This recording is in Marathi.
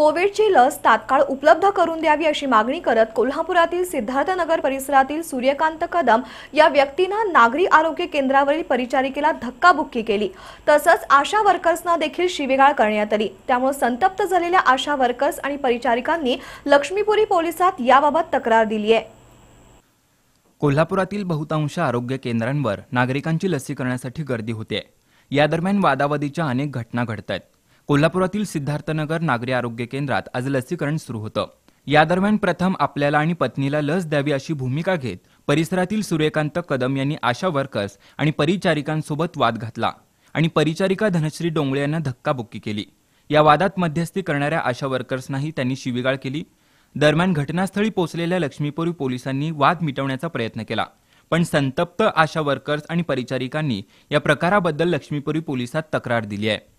कोविडची लस तात्काळ उपलब्ध करून द्यावी अशी मागणी करत कोल्हापुरातील सिद्धार्थनगर परिसरातील सूर्यकांत कदम या व्यक्तीनं नागरी आरोग्य केंद्रावरील परिचारिकेला धक्काबुक्की केली तसंच आशा वर्कर्सना देखील शिवेगाळ करण्यात आली त्यामुळे संतप्त झालेल्या आशा वर्कर्स आणि परिचारिकांनी लक्ष्मीपुरी पोलिसात याबाबत तक्रार दिली आहे कोल्हापुरातील बहुतांश आरोग्य केंद्रांवर नागरिकांची लसीकरणासाठी गर्दी होते या दरम्यान वादावादीच्या अनेक घटना घडत आहेत कोल्हापुरातील सिद्धार्थनगर नागरी आरोग्य केंद्रात आज लसीकरण सुरू होतं या दरम्यान प्रथम आपल्याला आणि पत्नीला लस द्यावी अशी भूमिका घेत परिसरातील सूर्यकांत कदम यांनी आशा वर्कर्स आणि परिचारिकांसोबत वाद घातला आणि परिचारिका धनश्री डोंगळे यांना धक्काबुक्की केली या वादात मध्यस्थी करणाऱ्या आशा वर्कर्सनाही त्यांनी शिवीगाळ केली दरम्यान घटनास्थळी पोहोचलेल्या लक्ष्मीपुरी पोलिसांनी वाद मिटवण्याचा प्रयत्न केला पण संतप्त आशा वर्कर्स आणि परिचारिकांनी या प्रकाराबद्दल लक्ष्मीपुरी पोलिसात तक्रार दिली आहे